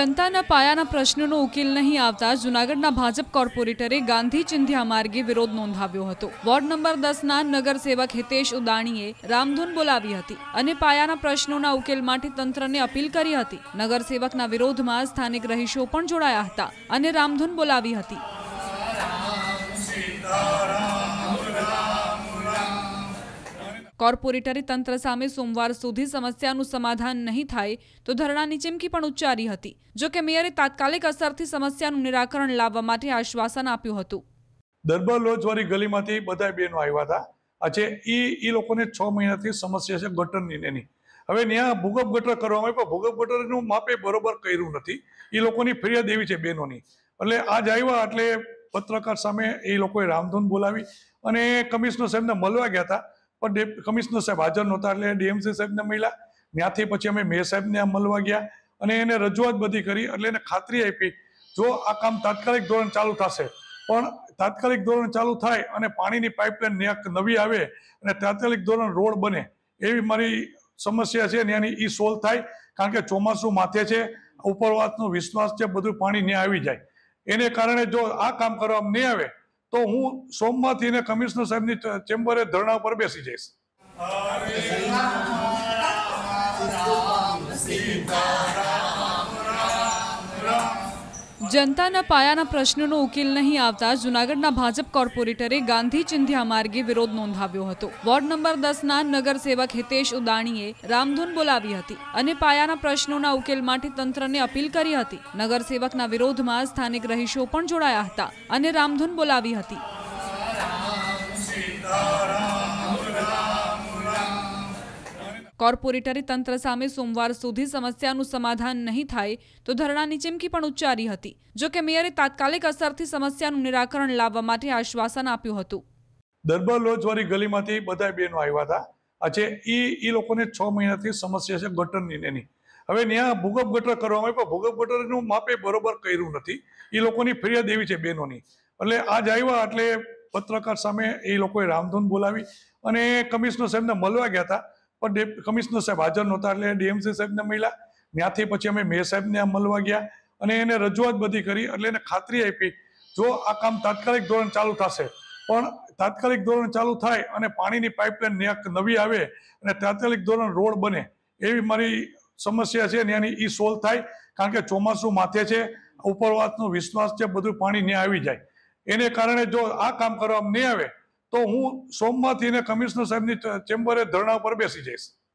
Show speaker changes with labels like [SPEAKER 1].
[SPEAKER 1] જનતાના પાયાના પ્રશ્નોનો ઉકેલ નહીં આવતા જૂનાગઢના ભાજપ કોર્પોરેટરે ગાંધી ચિંધ્યા માર્ગે વિરોધ નોંધાવ્યો હતો વોર્ડ નંબર દસના નગરસેવક હિતેશ ઉદાણીએ રામધૂન બોલાવી હતી અને પાયાના પ્રશ્નોના ઉકેલ માટે તંત્રને અપીલ કરી હતી નગરસેવકના વિરોધમાં સ્થાનિક રહીશો પણ જોડાયા હતા અને રામધૂન બોલાવી હતી કોર્પોરેટરી તંત્ર સામે સોમવાર સુધી સમસ્યાનું સમાધાન નહીં થાય તો ધરણાની ચીમકી પણ ઉચ્ચારી હતી જોકે મેયરે તાત્કાલિક અસરથી સમસ્યાનું નિરાકરણ લાવવા માટે આશ્વાસન આપ્યું હતું
[SPEAKER 2] દરબાર લોજવાળી ગલીમાંથી બધા બહેનો આવ્યા હતા આજે એ એ લોકોને છ મહિનાથી સમસ્યા છે ગટરની એની હવે ત્યાં ભૂગપ ગટર કરવામાં આવ્યું પણ ભૂગપ ગટરનું માપે બરોબર કર્યું નથી એ લોકોની ફરિયાદ એવી છે બહેનોની એટલે આજ આવ્યા એટલે પત્રકાર સામે એ લોકોએ રામધૂન બોલાવી અને કમિશનર સાહેબને મળવા ગયા હતા પણ કમિશનર સાહેબ હાજર નહોતા એટલે ડીએમસી સાહેબને મળ્યા ત્યાંથી પછી અમે મેયર સાહેબને મળવા ગયા અને એને રજૂઆત બધી કરી એટલે એને ખાતરી આપી જો આ કામ તાત્કાલિક ધોરણ ચાલુ થશે પણ તાત્કાલિક ધોરણ ચાલુ થાય અને પાણીની પાઇપલાઇન નવી આવે અને તાત્કાલિક ધોરણ રોડ બને એવી મારી સમસ્યા છે ત્યાંની એ સોલ્વ થાય કારણ કે ચોમાસું માથે છે ઉપરવાસનો વિશ્વાસ છે બધું પાણી ત્યાં આવી જાય એને કારણે જો આ કામ કરવામાં નહીં આવે તો હું સોમમાંથી એને કમિશનર સાહેબની ચેમ્બરે ધરણા પર બેસી જઈશ સીતારામ
[SPEAKER 1] જનતાના પાયાના પ્રશ્નોનો ઉકેલ નહીં આવતા જૂનાગઢના ભાજપ કોર્પોરેટરે ગાંધી ચિંધ્યા માર્ગે વિરોધ નોંધાવ્યો હતો વોર્ડ નંબર દસના નગરસેવક હિતેશ ઉદાણીએ રામધૂન બોલાવી હતી અને પાયાના પ્રશ્નોના ઉકેલ માટે તંત્રને અપીલ કરી હતી નગરસેવકના વિરોધમાં સ્થાનિક રહીશો પણ જોડાયા હતા અને રામધૂન બોલાવી હતી કોર્પોરેટરી તંત્ર સામે સોમવાર સુધી સમસ્યાનું સમાધાન નહીં થાય તો ધરણાની ચીમકી પણ ઉચ્ચારી હતી જોકે મેયરે તાત્કાલિક અસરથી સમસ્યાનું નિરાકરણ લાવવા માટે આશ્વાસન આપ્યું હતું
[SPEAKER 2] દરબાર લોજવાળી ગલીમાંથી બધા બહેનો આવ્યા હતા આજે એ એ લોકોને છ મહિનાથી સમસ્યા છે ગટરની એની હવે ત્યાં ભૂગપ ગટર કરવામાં આવ્યું પણ ભૂગપ ગટરનું માપે બરોબર કર્યું નથી એ લોકોની ફરિયાદ એવી છે બહેનોની એટલે આજ આવ્યા એટલે પત્રકાર સામે એ લોકોએ રામધૂન બોલાવી અને કમિશનર સાહેબને મળવા ગયા હતા પણ કમિશનર સાહેબ હાજર નહોતા એટલે ડીએમસી સાહેબને મળ્યા ત્યાંથી પછી અમે મેયર સાહેબને મળવા ગયા અને એને રજૂઆત બધી કરી એટલે એને ખાતરી આપી જો આ કામ તાત્કાલિક ધોરણ ચાલુ થશે પણ તાત્કાલિક ધોરણ ચાલુ થાય અને પાણીની પાઇપલાઇન નવી આવે અને તાત્કાલિક ધોરણ રોડ બને એવી મારી સમસ્યા છે ત્યાંની એ સોલ્વ થાય કારણ કે ચોમાસું માથે છે ઉપરવાસનો વિશ્વાસ છે બધું પાણી ત્યાં આવી જાય એને કારણે જો આ કામ કરવામાં નહીં આવે તો હું સોમવારથી એને કમિશનર સાહેબની ચેમ્બરે ધરણા પર બેસી જઈશ